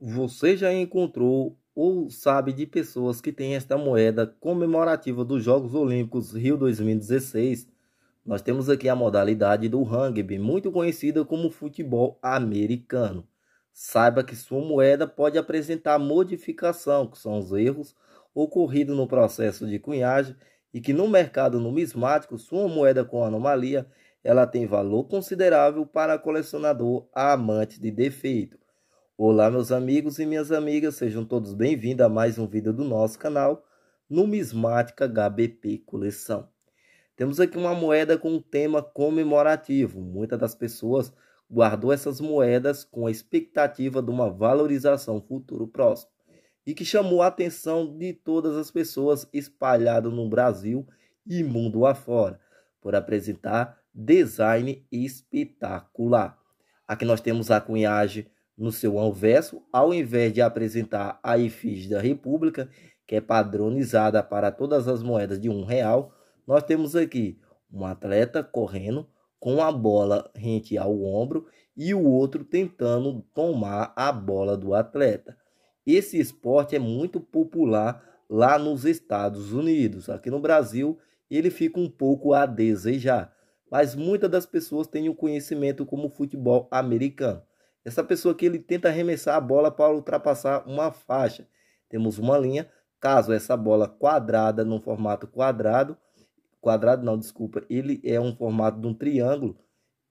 Você já encontrou ou sabe de pessoas que têm esta moeda comemorativa dos Jogos Olímpicos Rio 2016? Nós temos aqui a modalidade do rugby, muito conhecida como futebol americano. Saiba que sua moeda pode apresentar modificação, que são os erros ocorridos no processo de cunhagem, e que no mercado numismático, sua moeda com anomalia ela tem valor considerável para colecionador amante de defeito. Olá, meus amigos e minhas amigas, sejam todos bem-vindos a mais um vídeo do nosso canal Numismática HBP Coleção. Temos aqui uma moeda com um tema comemorativo. Muitas das pessoas guardou essas moedas com a expectativa de uma valorização futuro próximo e que chamou a atenção de todas as pessoas espalhadas no Brasil e mundo afora por apresentar design espetacular. Aqui nós temos a cunhagem no seu anverso, ao invés de apresentar a efígie da República, que é padronizada para todas as moedas de um real, nós temos aqui um atleta correndo com a bola rente ao ombro e o outro tentando tomar a bola do atleta. Esse esporte é muito popular lá nos Estados Unidos. Aqui no Brasil, ele fica um pouco a desejar, mas muitas das pessoas têm o um conhecimento como futebol americano. Essa pessoa que ele tenta arremessar a bola para ultrapassar uma faixa. Temos uma linha. Caso essa bola quadrada no formato quadrado, quadrado não, desculpa, ele é um formato de um triângulo,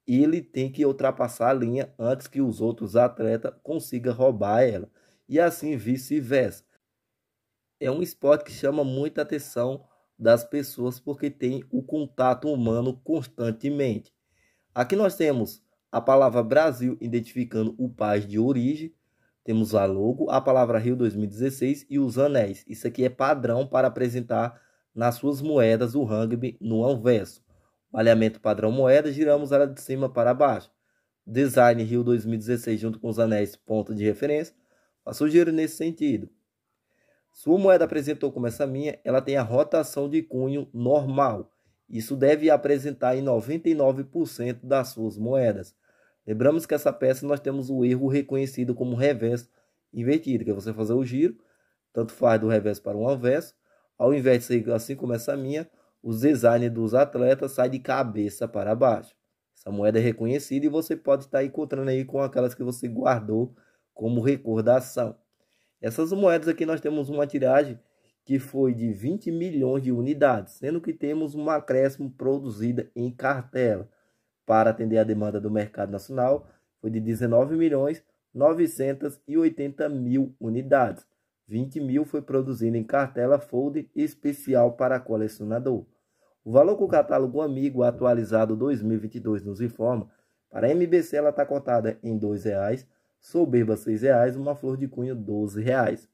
ele tem que ultrapassar a linha antes que os outros atletas consigam roubar ela. E assim vice-versa. É um esporte que chama muita atenção das pessoas porque tem o contato humano constantemente. Aqui nós temos a palavra Brasil identificando o país de origem, temos a logo, a palavra Rio 2016 e os anéis. Isso aqui é padrão para apresentar nas suas moedas o rugby no anverso. alinhamento padrão moeda, giramos ela de cima para baixo. Design Rio 2016 junto com os anéis ponto de referência. Eu sugiro nesse sentido. Sua moeda apresentou como essa minha, ela tem a rotação de cunho normal. Isso deve apresentar em 99% das suas moedas. Lembramos que essa peça nós temos o erro reconhecido como reverso invertido, que é você fazer o giro, tanto faz do reverso para um avesso. Ao invés de ser assim como essa minha, os design dos atletas sai de cabeça para baixo. Essa moeda é reconhecida e você pode estar encontrando aí com aquelas que você guardou como recordação. Essas moedas aqui nós temos uma tiragem que foi de 20 milhões de unidades, sendo que temos uma acréscimo produzida em cartela para atender a demanda do mercado nacional foi de 19 milhões 980 mil unidades. 20 mil foi produzido em cartela fold especial para colecionador. O valor que o catálogo Amigo atualizado 2022 nos informa, para a MBC ela está cotada em R$ 2,00, Soberba R$ 6,00, uma flor de cunho R$ 12,00.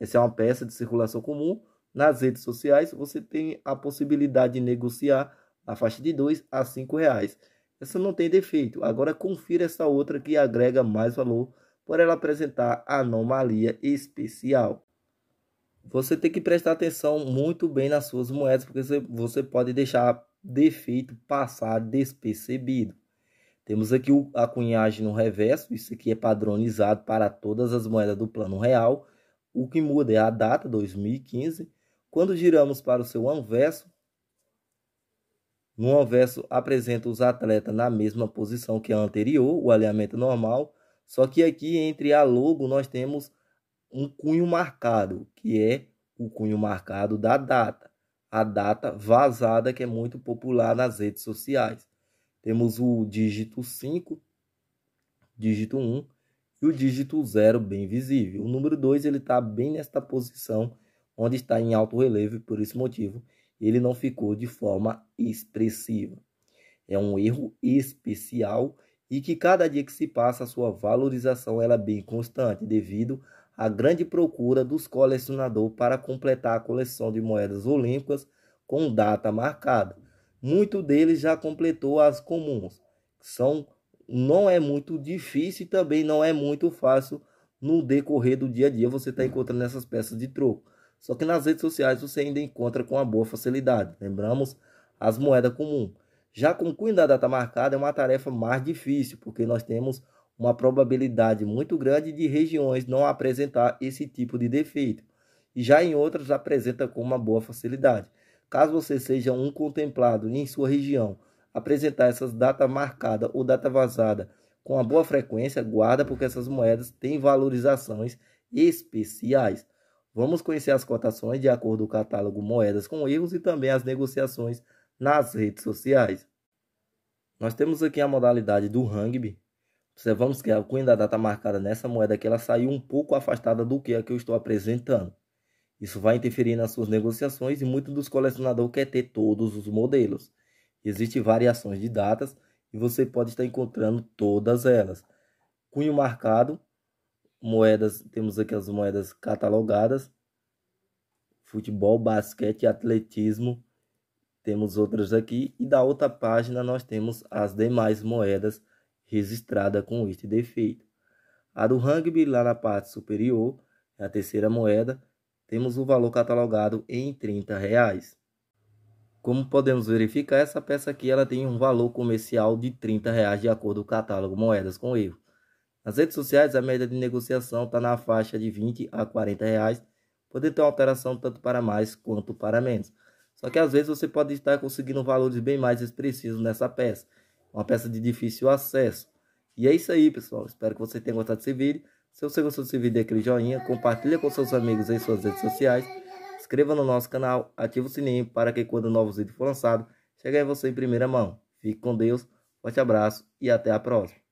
Essa é uma peça de circulação comum. Nas redes sociais você tem a possibilidade de negociar na faixa de R$ 2 a R$ 5,00. Essa não tem defeito. Agora confira essa outra que agrega mais valor por ela apresentar anomalia especial. Você tem que prestar atenção muito bem nas suas moedas, porque você pode deixar defeito passar despercebido. Temos aqui a cunhagem no reverso, isso aqui é padronizado para todas as moedas do plano real. O que muda é a data, 2015. Quando giramos para o seu anverso, no anverso, apresenta os atletas na mesma posição que a anterior, o alinhamento normal, só que aqui entre a logo nós temos um cunho marcado, que é o cunho marcado da data, a data vazada que é muito popular nas redes sociais. Temos o dígito 5, dígito 1 e o dígito 0 bem visível. O número 2 ele está bem nesta posição, onde está em alto relevo, por esse motivo ele não ficou de forma expressiva. É um erro especial e que cada dia que se passa a sua valorização ela é bem constante devido à grande procura dos colecionadores para completar a coleção de moedas olímpicas com data marcada. Muito deles já completou as comuns. São não é muito difícil e também não é muito fácil no decorrer do dia a dia você está encontrando essas peças de troco. Só que nas redes sociais você ainda encontra com uma boa facilidade. Lembramos as moedas comuns. Já com o cunho da data marcada é uma tarefa mais difícil, porque nós temos uma probabilidade muito grande de regiões não apresentar esse tipo de defeito, e já em outras apresenta com uma boa facilidade. Caso você seja um contemplado em sua região apresentar essas data marcada ou data vazada com uma boa frequência, guarda porque essas moedas têm valorizações especiais. Vamos conhecer as cotações de acordo com o catálogo Moedas com Erros e também as negociações nas redes sociais. Nós temos aqui a modalidade do rugby. Observamos que a Queen da data marcada nessa moeda que ela saiu um pouco afastada do que a que eu estou apresentando. Isso vai interferir nas suas negociações e muitos dos colecionadores quer ter todos os modelos. Existem variações de datas e você pode estar encontrando todas elas. Cunho marcado moedas, temos aqui as moedas catalogadas. Futebol, basquete, atletismo. Temos outras aqui e da outra página nós temos as demais moedas registradas com este defeito. A do rugby lá na parte superior, é a terceira moeda, temos o valor catalogado em 30 reais. Como podemos verificar, essa peça aqui ela tem um valor comercial de 30 reais de acordo com o catálogo Moedas com Erro. Nas redes sociais, a média de negociação está na faixa de 20 a 40 reais, podendo ter uma alteração tanto para mais quanto para menos. Só que às vezes você pode estar conseguindo valores bem mais expressivos nessa peça, uma peça de difícil acesso. E é isso aí, pessoal. Espero que você tenha gostado desse vídeo. Se você gostou desse vídeo, dê aquele joinha, compartilha com seus amigos em suas redes sociais, inscreva no nosso canal, ative o sininho para que quando novos vídeos for lançado, chegue a você em primeira mão. Fique com Deus, forte abraço e até a próxima.